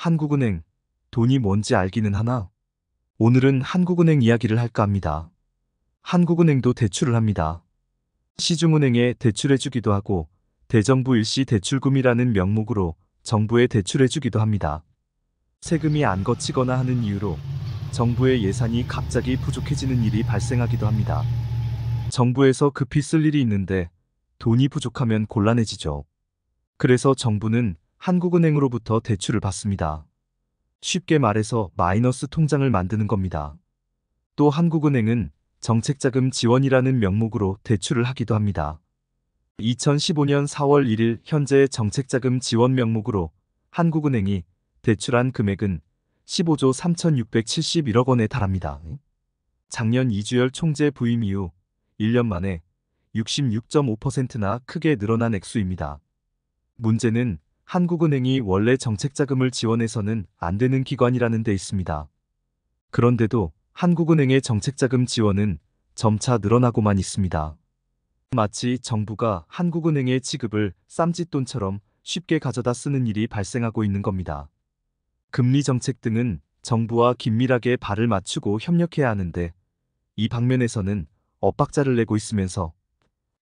한국은행, 돈이 뭔지 알기는 하나? 오늘은 한국은행 이야기를 할까 합니다. 한국은행도 대출을 합니다. 시중은행에 대출해주기도 하고 대정부 일시 대출금이라는 명목으로 정부에 대출해주기도 합니다. 세금이 안 거치거나 하는 이유로 정부의 예산이 갑자기 부족해지는 일이 발생하기도 합니다. 정부에서 급히 쓸 일이 있는데 돈이 부족하면 곤란해지죠. 그래서 정부는 한국은행으로부터 대출을 받습니다. 쉽게 말해서 마이너스 통장을 만드는 겁니다. 또 한국은행은 정책자금 지원이라는 명목으로 대출을 하기도 합니다. 2015년 4월 1일 현재 정책자금 지원 명목으로 한국은행이 대출한 금액은 15조 3,671억 원에 달합니다. 작년 이주열 총재 부임 이후 1년 만에 66.5%나 크게 늘어난 액수입니다. 문제는 한국은행이 원래 정책자금을 지원해서는 안 되는 기관이라는 데 있습니다. 그런데도 한국은행의 정책자금 지원은 점차 늘어나고만 있습니다. 마치 정부가 한국은행의 지급을 쌈짓돈처럼 쉽게 가져다 쓰는 일이 발생하고 있는 겁니다. 금리 정책 등은 정부와 긴밀하게 발을 맞추고 협력해야 하는데 이 방면에서는 엇박자를 내고 있으면서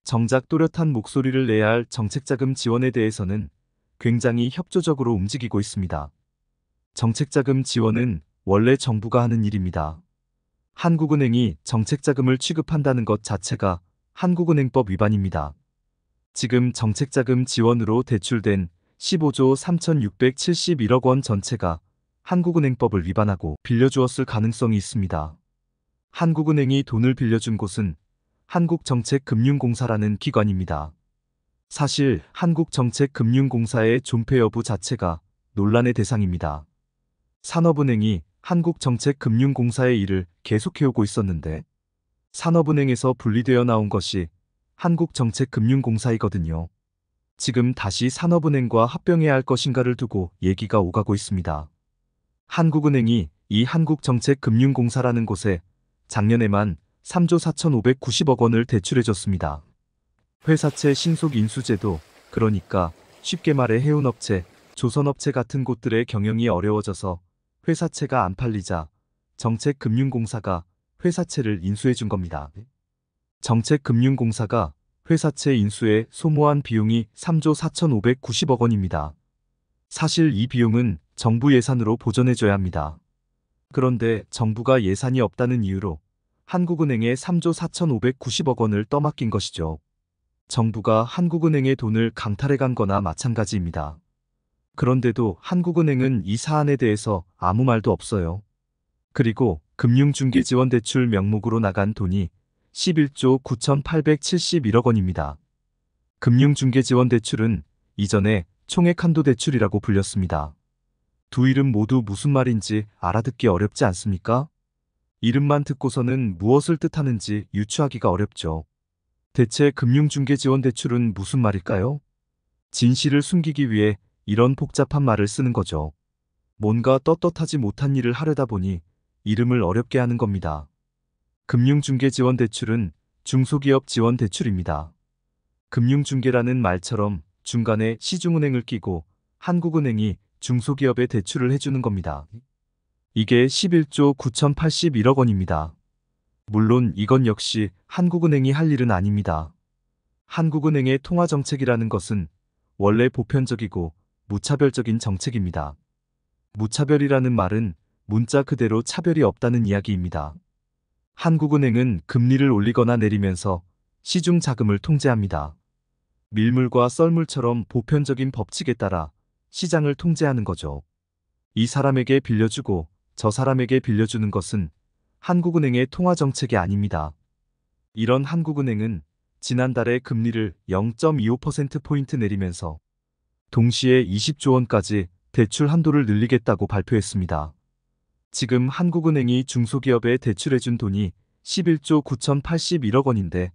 정작 또렷한 목소리를 내야 할 정책자금 지원에 대해서는 굉장히 협조적으로 움직이고 있습니다. 정책자금 지원은 원래 정부가 하는 일입니다. 한국은행이 정책자금을 취급한다는 것 자체가 한국은행법 위반입니다. 지금 정책자금 지원으로 대출된 15조 3,671억 원 전체가 한국은행법을 위반하고 빌려주었을 가능성이 있습니다. 한국은행이 돈을 빌려준 곳은 한국정책금융공사라는 기관입니다. 사실 한국정책금융공사의 존폐 여부 자체가 논란의 대상입니다. 산업은행이 한국정책금융공사의 일을 계속해오고 있었는데 산업은행에서 분리되어 나온 것이 한국정책금융공사이거든요. 지금 다시 산업은행과 합병해야 할 것인가를 두고 얘기가 오가고 있습니다. 한국은행이 이 한국정책금융공사라는 곳에 작년에만 3조 4,590억 원을 대출해줬습니다. 회사채 신속 인수제도, 그러니까 쉽게 말해 해운업체, 조선업체 같은 곳들의 경영이 어려워져서 회사채가 안 팔리자 정책금융공사가 회사채를 인수해 준 겁니다. 정책금융공사가 회사채 인수에 소모한 비용이 3조 4,590억 원입니다. 사실 이 비용은 정부 예산으로 보전해줘야 합니다. 그런데 정부가 예산이 없다는 이유로 한국은행에 3조 4,590억 원을 떠맡긴 것이죠. 정부가 한국은행의 돈을 강탈해 간 거나 마찬가지입니다. 그런데도 한국은행은 이 사안에 대해서 아무 말도 없어요. 그리고 금융중개지원대출 명목으로 나간 돈이 11조 9,871억 원입니다. 금융중개지원대출은 이전에 총액한도대출이라고 불렸습니다. 두 이름 모두 무슨 말인지 알아듣기 어렵지 않습니까? 이름만 듣고서는 무엇을 뜻하는지 유추하기가 어렵죠. 대체 금융중개지원대출은 무슨 말일까요? 진실을 숨기기 위해 이런 복잡한 말을 쓰는 거죠. 뭔가 떳떳하지 못한 일을 하려다 보니 이름을 어렵게 하는 겁니다. 금융중개지원대출은 중소기업 지원대출입니다. 금융중개라는 말처럼 중간에 시중은행을 끼고 한국은행이 중소기업에 대출을 해주는 겁니다. 이게 11조 9,081억 원입니다. 물론 이건 역시 한국은행이 할 일은 아닙니다. 한국은행의 통화정책이라는 것은 원래 보편적이고 무차별적인 정책입니다. 무차별이라는 말은 문자 그대로 차별이 없다는 이야기입니다. 한국은행은 금리를 올리거나 내리면서 시중 자금을 통제합니다. 밀물과 썰물처럼 보편적인 법칙에 따라 시장을 통제하는 거죠. 이 사람에게 빌려주고 저 사람에게 빌려주는 것은 한국은행의 통화 정책이 아닙니다. 이런 한국은행은 지난달에 금리를 0.25%포인트 내리면서 동시에 20조 원까지 대출 한도를 늘리겠다고 발표했습니다. 지금 한국은행이 중소기업에 대출해준 돈이 11조 9,081억 원인데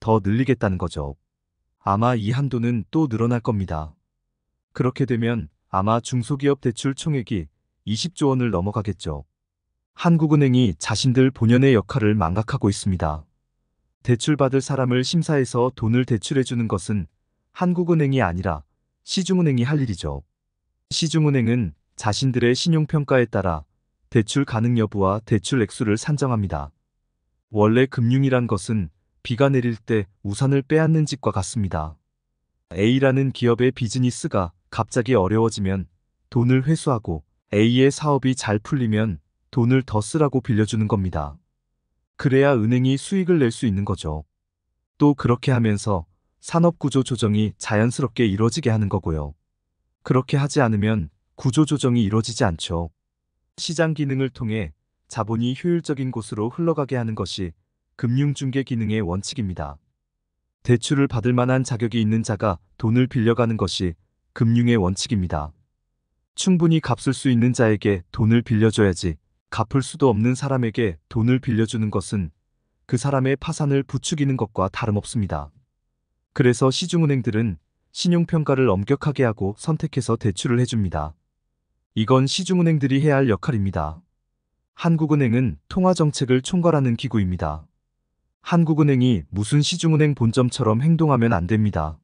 더 늘리겠다는 거죠. 아마 이 한도는 또 늘어날 겁니다. 그렇게 되면 아마 중소기업 대출 총액이 20조 원을 넘어가겠죠. 한국은행이 자신들 본연의 역할을 망각하고 있습니다. 대출받을 사람을 심사해서 돈을 대출해주는 것은 한국은행이 아니라 시중은행이 할 일이죠. 시중은행은 자신들의 신용평가에 따라 대출 가능 여부와 대출 액수를 산정합니다. 원래 금융이란 것은 비가 내릴 때 우산을 빼앗는 집과 같습니다. A라는 기업의 비즈니스가 갑자기 어려워지면 돈을 회수하고 A의 사업이 잘 풀리면 돈을 더 쓰라고 빌려주는 겁니다. 그래야 은행이 수익을 낼 수 있는 거죠. 또 그렇게 하면서 산업구조 조정이 자연스럽게 이뤄지게 하는 거고요. 그렇게 하지 않으면 구조 조정이 이뤄지지 않죠. 시장 기능을 통해 자본이 효율적인 곳으로 흘러가게 하는 것이 금융중개 기능의 원칙입니다. 대출을 받을 만한 자격이 있는 자가 돈을 빌려가는 것이 금융의 원칙입니다. 충분히 갚을 수 있는 자에게 돈을 빌려줘야지 갚을 수도 없는 사람에게 돈을 빌려주는 것은 그 사람의 파산을 부추기는 것과 다름없습니다. 그래서 시중은행들은 신용평가를 엄격하게 하고 선택해서 대출을 해줍니다. 이건 시중은행들이 해야 할 역할입니다. 한국은행은 통화정책을 총괄하는 기구입니다. 한국은행이 무슨 시중은행 본점처럼 행동하면 안 됩니다.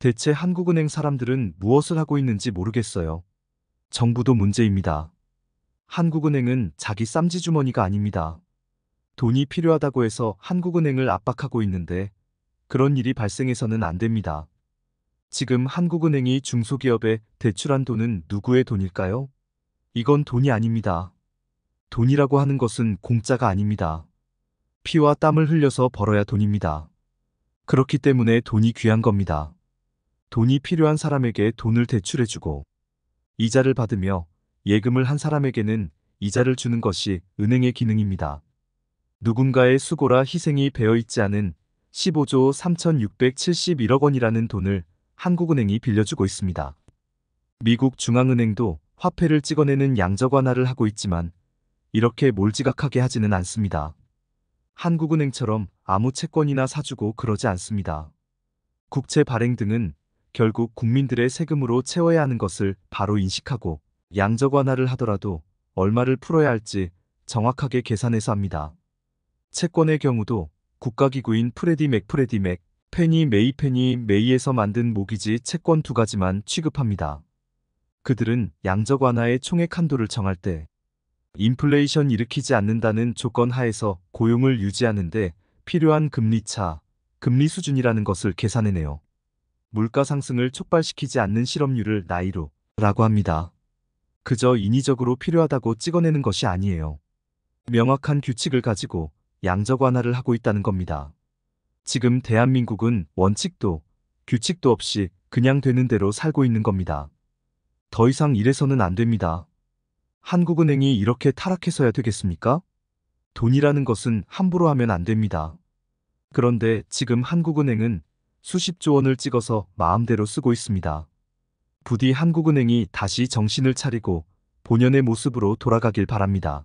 대체 한국은행 사람들은 무엇을 하고 있는지 모르겠어요. 정부도 문제입니다. 한국은행은 자기 쌈지주머니가 아닙니다. 돈이 필요하다고 해서 한국은행을 압박하고 있는데 그런 일이 발생해서는 안 됩니다. 지금 한국은행이 중소기업에 대출한 돈은 누구의 돈일까요? 이건 돈이 아닙니다. 돈이라고 하는 것은 공짜가 아닙니다. 피와 땀을 흘려서 벌어야 돈입니다. 그렇기 때문에 돈이 귀한 겁니다. 돈이 필요한 사람에게 돈을 대출해주고 이자를 받으며 예금을 한 사람에게는 이자를 주는 것이 은행의 기능입니다. 누군가의 수고라 희생이 배어있지 않은 15조 3,671억 원이라는 돈을 한국은행이 빌려주고 있습니다. 미국 중앙은행도 화폐를 찍어내는 양적 완화를 하고 있지만 이렇게 몰지각하게 하지는 않습니다. 한국은행처럼 아무 채권이나 사주고 그러지 않습니다. 국채 발행 등은 결국 국민들의 세금으로 채워야 하는 것을 바로 인식하고 양적 완화를 하더라도 얼마를 풀어야 할지 정확하게 계산해서 합니다. 채권의 경우도 국가기구인 프레디 맥 프레디 맥, 페니 메이 페니 메이에서 만든 모기지 채권 두 가지만 취급합니다. 그들은 양적 완화의 총액 한도를 정할 때 인플레이션 일으키지 않는다는 조건 하에서 고용을 유지하는데 필요한 금리차, 금리 수준이라는 것을 계산해내요. 물가 상승을 촉발시키지 않는 실업률을 나이로 라고 합니다. 그저 인위적으로 필요하다고 찍어내는 것이 아니에요. 명확한 규칙을 가지고 양적 완화를 하고 있다는 겁니다. 지금 대한민국은 원칙도 규칙도 없이 그냥 되는 대로 살고 있는 겁니다. 더 이상 이래서는 안 됩니다. 한국은행이 이렇게 타락해서야 되겠습니까? 돈이라는 것은 함부로 하면 안 됩니다. 그런데 지금 한국은행은 수십조 원을 찍어서 마음대로 쓰고 있습니다. 부디 한국은행이 다시 정신을 차리고 본연의 모습으로 돌아가길 바랍니다.